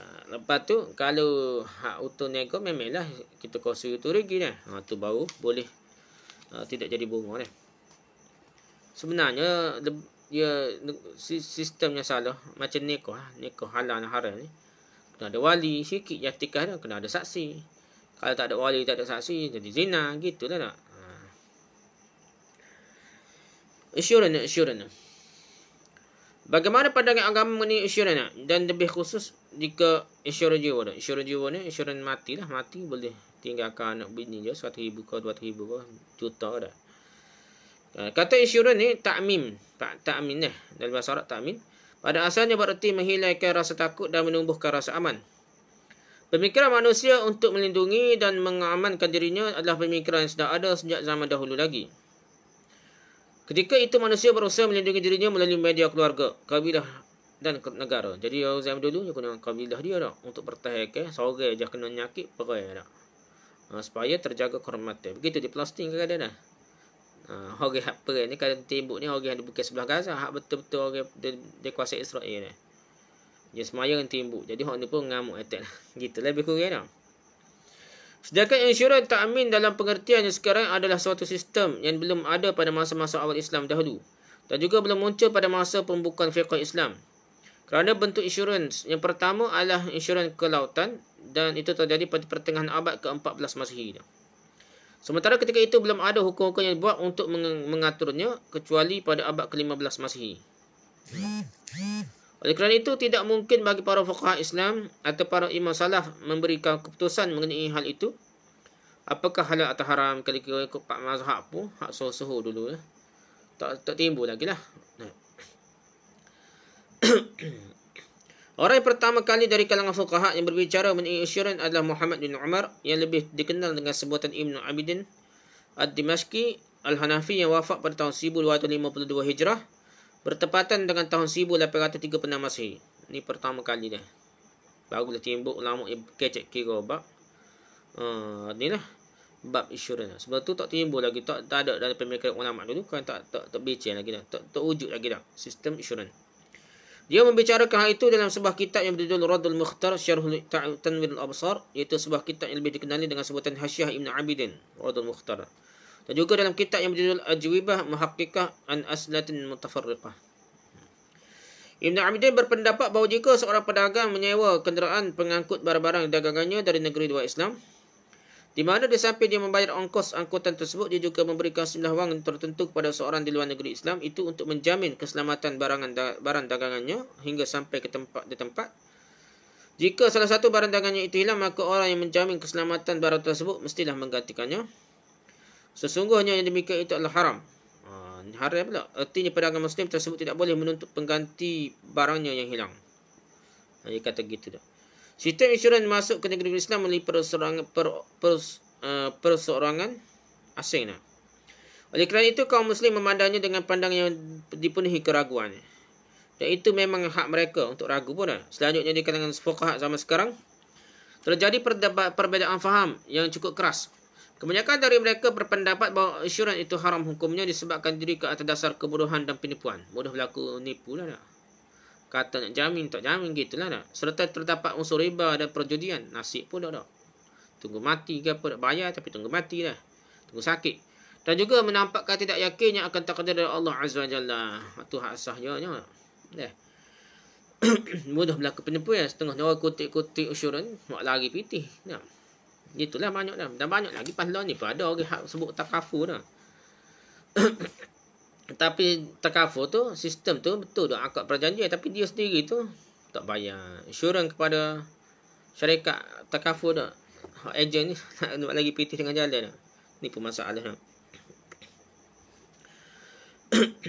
Ha, lepas tu kalau hak utuh nego memanglah kita kuasa itu rugi dah. Ha tu baru boleh uh, tidak jadi bunga dah. Sebenarnya dia ya, sistemnya salah macam nikah, ha, nikah halal dan haram ni. Kena ada wali sikit yang tikah dah, kena ada saksi. Kalau tak ada wali, tak ada saksi, jadi zina, gitulah tak. Ha. Insurans, insurans. Bagaimana pandangan agama mengenai insurans dan lebih khusus jika insurans jiwa dah. Insurans jiwa ni insurans mati lah. Mati boleh tinggalkan anak bini je. Satu ribu ke dua ribu ke juta dah. Ha, kata insurans ni takmim. Tak, takmim lah. Dalam bahasa Arab takmim. Pada asalnya bererti menghilangkan rasa takut dan menumbuhkan rasa aman. Pemikiran manusia untuk melindungi dan mengamankan dirinya adalah pemikiran yang sudah ada sejak zaman dahulu lagi. Ketika itu manusia berusaha melindungi dirinya melalui media keluarga, kabilah dan negara. Jadi orang zaman dulu dia gunakan kabilah dia dah untuk pertahankan seorang aja kena nyakit perai dah. Ha, supaya terjaga kehormatan. Begitu di Palestin ke kadang dah. Ha, orang hak perai ni kadang tembok ni orang yang bukan sebelah Gaza, hak betul-betul orang dia, dia kuasa Israel ni. Dia semaya timbuk. Jadi orang ni pun ngamuk attack. Lah. Gitu lah lebih kurang dah. Sedangkan insurans takmin dalam pengertian yang sekarang adalah suatu sistem yang belum ada pada masa-masa awal Islam dahulu dan juga belum muncul pada masa pembukaan fiqh Islam. Kerana bentuk insurans yang pertama adalah insurans kelautan dan itu terjadi pada pertengahan abad ke-14 Masihi. Sementara ketika itu belum ada hukum-hukum yang dibuat untuk mengaturnya kecuali pada abad ke-15 Masihi. Oleh kerana itu, tidak mungkin bagi para fuqaha Islam atau para imam salaf memberikan keputusan mengenai hal itu. Apakah halal atau haram ketika ikut pak mazhab pun, hak suhu dulu. Eh. Tak, tak timbul lagi lah. Orang yang pertama kali dari kalangan fuqaha yang berbicara mengenai isyuran adalah Muhammad bin Umar yang lebih dikenal dengan sebutan Ibn Abidin Ad-Dimashqi Al-Hanafi yang wafat pada tahun 1252 Hijrah bertepatan dengan tahun 1836 Masih. Ini pertama kali dah. Baru boleh timbuk lama kecek kira bab. Uh, ni lah. Bab insurans. Sebab tu tak timbul lagi. Tak, tak ada dalam pemikiran ulama dulu. Kan tak, tak, tak bincang lagi dah. Tak, tak wujud lagi dah. Sistem insurans. Dia membicarakan hal itu dalam sebuah kitab yang berjudul Radul Mukhtar Syarhu Tanwir Al-Absar. Iaitu sebuah kitab yang lebih dikenali dengan sebutan Hasyah Ibn Abidin. Radul Mukhtar. Dan juga dalam kitab yang berjudul Ajwibah Muhaqqiqah An Aslatin Mutafarriqah. Ibn Abidin berpendapat bahawa jika seorang pedagang menyewa kenderaan pengangkut barang-barang dagangannya dari negeri luar Islam, di mana dia sampai dia membayar ongkos angkutan tersebut, dia juga memberikan sejumlah wang tertentu kepada seorang di luar negeri Islam itu untuk menjamin keselamatan barang, barang dagangannya hingga sampai ke tempat di tempat. Jika salah satu barang dagangannya itu hilang, maka orang yang menjamin keselamatan barang tersebut mestilah menggantikannya. Sesungguhnya yang demikian itu adalah haram. Uh, haram pula. Artinya pedagang Muslim tersebut tidak boleh menuntut pengganti barangnya yang hilang. Ha, dia kata gitu dah. Sistem insurans masuk ke negeri Islam melalui perseorangan, per, per, uh, ha, perseorangan asing. Lah. Oleh kerana itu, kaum Muslim memandangnya dengan pandangan yang dipenuhi keraguan. Dan itu memang hak mereka untuk ragu pun. Lah. Selanjutnya di kalangan sepokah zaman sekarang, terjadi perbezaan faham yang cukup keras. Kebanyakan dari mereka berpendapat bahawa insurans itu haram hukumnya disebabkan diri ke atas dasar kebodohan dan penipuan. Bodoh berlaku nipu lah nak. Kata nak jamin, tak jamin gitulah nak. Serta terdapat unsur riba dan perjudian. Nasib pun dah dah. Tunggu mati ke apa, nak bayar tapi tunggu mati lah. Tunggu sakit. Dan juga menampakkan tidak yakin yang akan takdir dari Allah Azza wa Jalla. Itu hak sahnya. Ya. Mudah eh. berlaku penipuan. Setengah orang kutik-kutik usuran. Mak lari pitih. Ya. Itulah banyak dah. Dan banyak lagi pasal ni pun ada orang hak sebut takafu dah. tapi takafu tu sistem tu betul dah akad perjanjian tapi dia sendiri tu tak bayar insurans kepada syarikat takafu dah. Hak ejen ni nak lagi pitih dengan jalan dah. Ni pun masalah dah.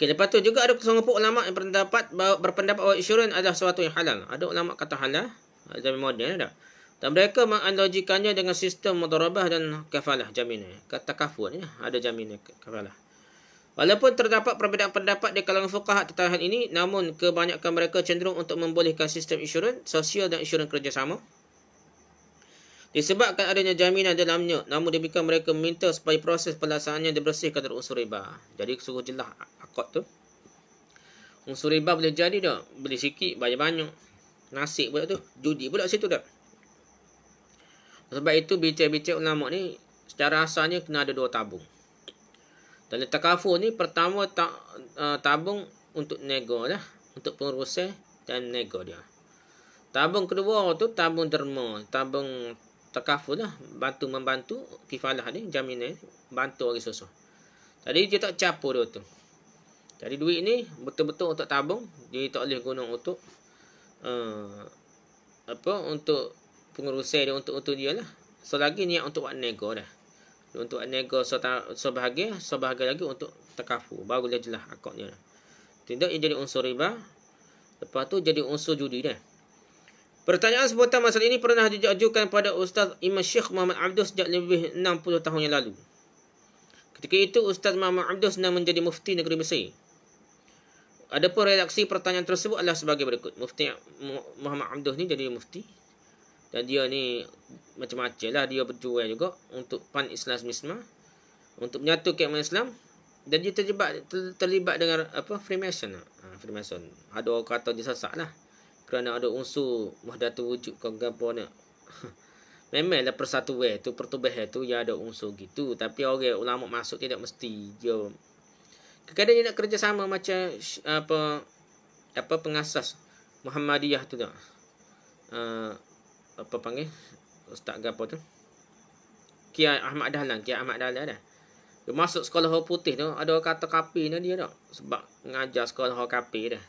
Okey, lepas tu juga ada sesungguh ulama yang berpendapat bahawa berpendapat bahawa insurans adalah sesuatu yang halal. Ada ulama kata halal zaman moden ada. Dan mereka menganalogikannya dengan sistem mudharabah dan kafalah jaminan. Kata kafun ya. ada jaminan kafalah. Walaupun terdapat perbezaan pendapat di kalangan fuqah tentang hal ini, namun kebanyakan mereka cenderung untuk membolehkan sistem insurans, sosial dan insurans kerjasama. Disebabkan adanya jaminan dalamnya, namun demikian mereka meminta supaya proses pelaksanaannya dibersihkan dari unsur riba. Jadi suruh jelah akad tu. Unsur riba boleh jadi dah Beli sikit, banyak-banyak. Nasib pula tu. Judi pula situ dah. Sebab itu bincang-bincang ulama ni secara asalnya kena ada dua tabung. Dan takafur ni pertama ta, uh, tabung untuk nego lah. Untuk pengurusan dan nego dia. Tabung kedua tu tabung derma. Tabung takafur lah. Bantu membantu kifalah ni jaminan. Bantu orang susah. Jadi dia tak capur dia tu. Jadi duit ni betul-betul untuk tabung. Dia tak boleh guna untuk uh, apa untuk pengurusan dia untuk untuk dia lah. Selagi niat untuk buat nego dah. Untuk buat nego sebahagia, sebahagia lagi untuk takafu. Baru dia jelas akadnya. Lah. Tindak jadi unsur riba. Lepas tu jadi unsur judi dah. Pertanyaan seputar masalah ini pernah diajukan pada Ustaz Imam Syekh Muhammad Abdul sejak lebih 60 tahun yang lalu. Ketika itu Ustaz Muhammad Abdul sedang menjadi mufti negeri Mesir. Adapun redaksi pertanyaan tersebut adalah sebagai berikut. Mufti Muhammad Abdul ni jadi mufti dan dia ni macam-macam lah dia berjuang juga untuk pan-islamisme. Untuk menyatu umat Islam. Dan dia terjebak, ter, terlibat dengan apa Freemason. Lah. Freemason. Ada orang kata dia sasak lah. Kerana ada unsur muhdatul wujud kau gapo ni. Memanglah persatuan tu, pertubahan tu ya ada unsur gitu. Tapi orang okay, ulama masuk tidak mesti dia kadang dia nak kerjasama macam apa apa pengasas Muhammadiyah tu tak. Uh, ha, apa panggil ustaz gapo tu Kiai Ahmad Dahlan Kiai Ahmad Dahlan dah dia masuk sekolah hal putih tu ada kata kapi ni dia tak sebab mengajar sekolah hal kapi dah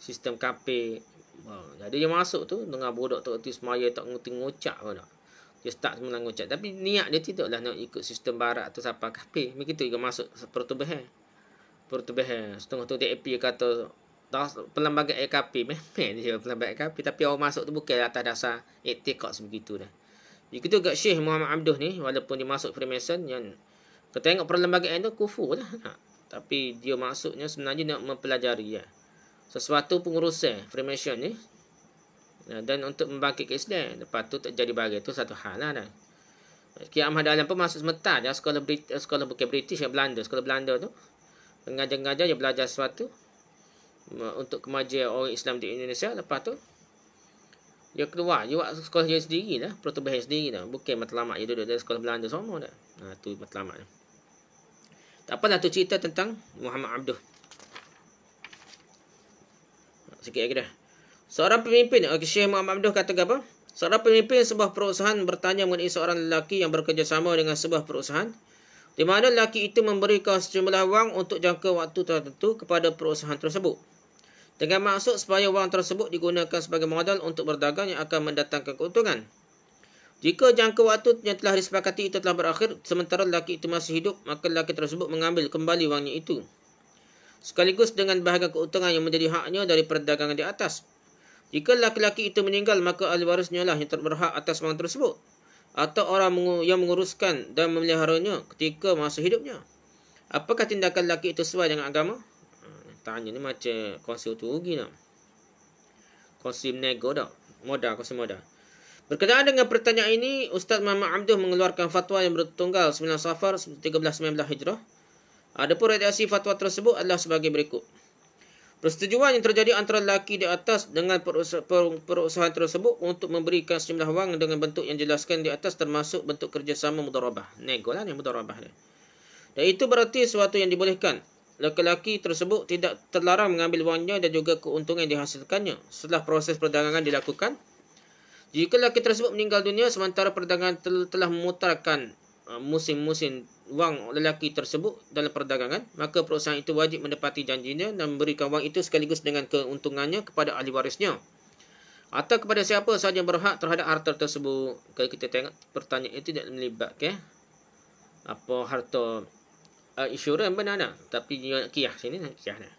sistem kapi wow. jadi dia masuk tu dengar bodoh tu tu semaya tak nguti ngucap pun tak dia start semula ngucap tapi niat dia tidaklah nak ikut sistem barat tu sampai kapi Macam tu dia masuk pertubuhan pertubuhan setengah tu dia kata tak pelbagai AKP memang dia perlembagaan AKP tapi orang masuk tu bukan atas dasar etikot sebegitu dah. Jika tu kat Syekh Muhammad Abdul ni walaupun dia masuk Freemason yang kita tengok perlembagaan itu kufur lah. Ha. Tapi dia masuknya sebenarnya nak mempelajari ya. sesuatu pengurusan Freemason ni ya, dan untuk membangkit Islam lepas tu tak jadi bagai tu satu hal lah dah. Kiam Hadalan pun masuk sementara dah sekolah Brit sekolah bukan British yang Belanda sekolah Belanda tu mengajar-ngajar dia belajar sesuatu untuk kemajuan orang Islam di Indonesia lepas tu dia keluar dia buat sekolah dia sendiri dah protobah sendiri dah bukan matlamat dia duduk dalam sekolah Belanda semua dah ha tu matlamat dia tak apalah tu cerita tentang Muhammad Abduh sikit lagi dah seorang pemimpin okey Syekh Muhammad Abduh kata apa seorang pemimpin sebuah perusahaan bertanya mengenai seorang lelaki yang bekerjasama dengan sebuah perusahaan di mana lelaki itu memberikan sejumlah wang untuk jangka waktu tertentu kepada perusahaan tersebut dengan maksud supaya wang tersebut digunakan sebagai modal untuk berdagang yang akan mendatangkan keuntungan. Jika jangka waktu yang telah disepakati itu telah berakhir, sementara lelaki itu masih hidup, maka lelaki tersebut mengambil kembali wangnya itu. Sekaligus dengan bahagian keuntungan yang menjadi haknya dari perdagangan di atas. Jika lelaki-lelaki itu meninggal, maka ahli warisnya lah yang terberhak atas wang tersebut. Atau orang yang menguruskan dan memeliharanya ketika masa hidupnya. Apakah tindakan lelaki itu sesuai dengan agama? tanya ni macam konsi tu rugi nak. Konsi menego dah. Modal, konsi modal. Berkenaan dengan pertanyaan ini, Ustaz Muhammad Abdul mengeluarkan fatwa yang bertunggal 9 Safar 13 Hijrah. Adapun reaksi fatwa tersebut adalah sebagai berikut. Persetujuan yang terjadi antara lelaki di atas dengan perusahaan tersebut untuk memberikan sejumlah wang dengan bentuk yang jelaskan di atas termasuk bentuk kerjasama mudarabah. Nego lah ni mudarabah ni. Dan itu berarti sesuatu yang dibolehkan lelaki tersebut tidak terlarang mengambil wangnya dan juga keuntungan yang dihasilkannya setelah proses perdagangan dilakukan. Jika lelaki tersebut meninggal dunia sementara perdagangan tel- telah memutarkan uh, musim-musim wang lelaki tersebut dalam perdagangan, maka perusahaan itu wajib mendepati janjinya dan memberikan wang itu sekaligus dengan keuntungannya kepada ahli warisnya. Atau kepada siapa sahaja yang berhak terhadap harta tersebut. Kalau kita tengok pertanyaan itu tidak melibatkan okay? Eh, apa harta uh, ah, insurans benar nak tapi kiah sini nak kiah nak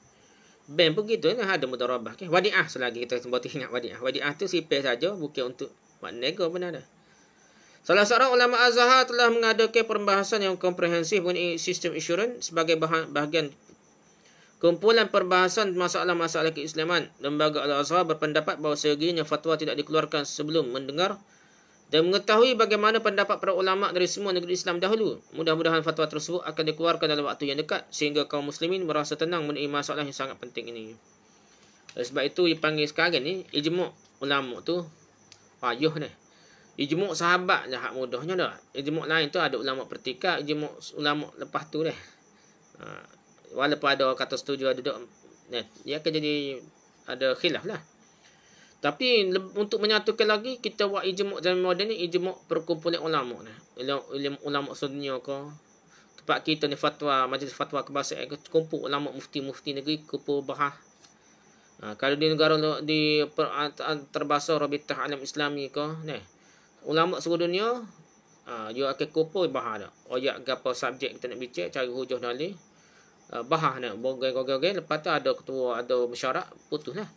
bank pun gitu nak eh, ada mudarabah okay? wadiah selagi kita sebut ingat wadiah wadiah tu sipe saja bukan untuk buat nego benar nak Salah seorang ulama Azhar telah mengadakan perbahasan yang komprehensif mengenai sistem insurans sebagai bahagian kumpulan perbahasan masalah-masalah keislaman. Lembaga Al-Azhar berpendapat bahawa seginya fatwa tidak dikeluarkan sebelum mendengar dan mengetahui bagaimana pendapat para ulama dari semua negeri Islam dahulu. Mudah-mudahan fatwa tersebut akan dikeluarkan dalam waktu yang dekat sehingga kaum muslimin merasa tenang mengenai masalah yang sangat penting ini. Sebab itu dia panggil sekarang ni ijmuk ulama tu payuh ni. Ijmuk sahabat lah, dah hak mudahnya dah. Ijmuk lain tu ada ulama pertika, ijmuk ulama lepas tu dah. Ha, walaupun ada kata setuju ada dok eh, dia akan jadi ada khilaf lah tapi untuk menyatukan lagi kita buat ijmak zaman moden ni ijmak perkumpulan ulama ni ulama ulama sunnah ke tempat kita ni fatwa majlis fatwa kebangsaan ke kumpul ulama mufti-mufti negeri kumpul bahas ha, kalau di negara di terbasuh terbahasa rabitah alam islami ke ni ulama seluruh dunia ha, dia akan kumpul bahas dah ayat gapo subjek kita nak bincang cari hujah dalil ha, bahas nak bogai-gogai lepas tu ada ketua ada mesyuarat putuslah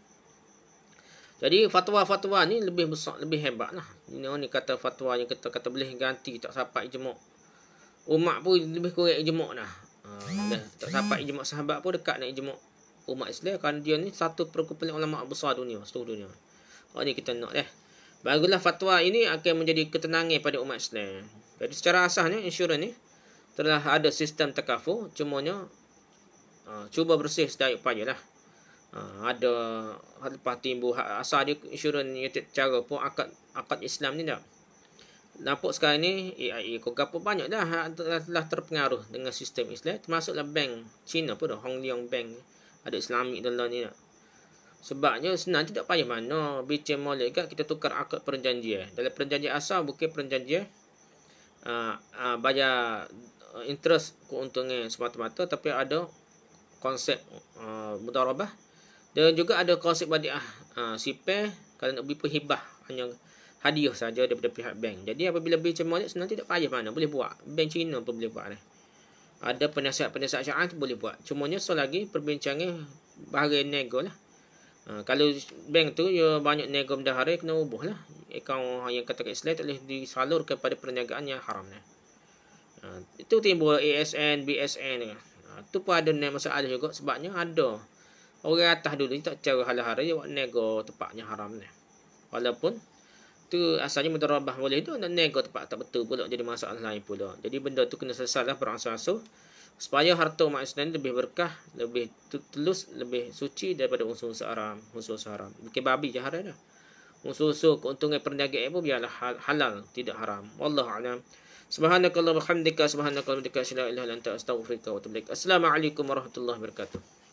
jadi fatwa-fatwa ni lebih besar, lebih hebat lah. Ini orang ni kata fatwa yang kata kata boleh ganti, tak sapat ijmuk. Umat pun lebih kurang ijmuk lah. Uh, ha, tak sapat ijmuk sahabat pun dekat nak ijmuk umat Islam. Kerana dia ni satu perkumpulan ulama besar dunia, seluruh dunia. Oh ni kita nak eh. Barulah fatwa ini akan menjadi ketenangan pada umat Islam. Jadi secara asalnya insurans ni telah ada sistem takafu. Cumanya uh, cuba bersih sedaya upaya lah. Ha, ada lepas timbul asal dia insurans ni cara pun akad akad Islam ni dah. Nampak sekarang ni AIA kau gapo banyak dah telah, telah terpengaruh dengan sistem Islam termasuklah bank Cina pun dah Hong Leong Bank ada Islamik dalam ni dah. Sebabnya senang tidak payah mana BC Molek kan kita tukar akad perjanjian. Dalam perjanjian asal bukan perjanjian ha, ha, uh, uh, bayar interest keuntungan semata-mata tapi ada konsep uh, mudarabah dan juga ada konsep wadiah. Ha, ah, sipe kalau nak beri perhibah hanya hadiah saja daripada pihak bank. Jadi apabila beri macam mana sebenarnya tak payah mana boleh buat. Bank Cina pun boleh buat ni. Ada penasihat-penasihat syariah boleh buat. Cumanya nya selagi perbincangan bahagian nego lah. Ha, kalau bank tu ya banyak nego benda hari kena ubah lah. Akaun yang kata kat tak boleh disalur kepada perniagaan yang haram ni. Ha, itu timbul ASN, BSN Itu Ha, tu pun ada masalah juga sebabnya ada orang atas dulu ni tak cara hal-hal dia buat nego tempatnya haram ni. Walaupun tu asalnya mudarabah boleh tu nak nego tempat tak betul pula jadi masalah lain pula. Jadi benda tu kena selesailah perangsur-angsur supaya harta mak Isnin lebih berkah, lebih telus, lebih suci daripada unsur-unsur haram, unsur-unsur haram. Bukan babi je haram dah. Unsur-unsur keuntungan perniagaan pun biarlah halal, tidak haram. Wallahu a'lam. Subhanakallah wa hamdika subhanakallah wa bihamdika asyhadu an la ilaha wa atubu Assalamualaikum warahmatullahi wabarakatuh.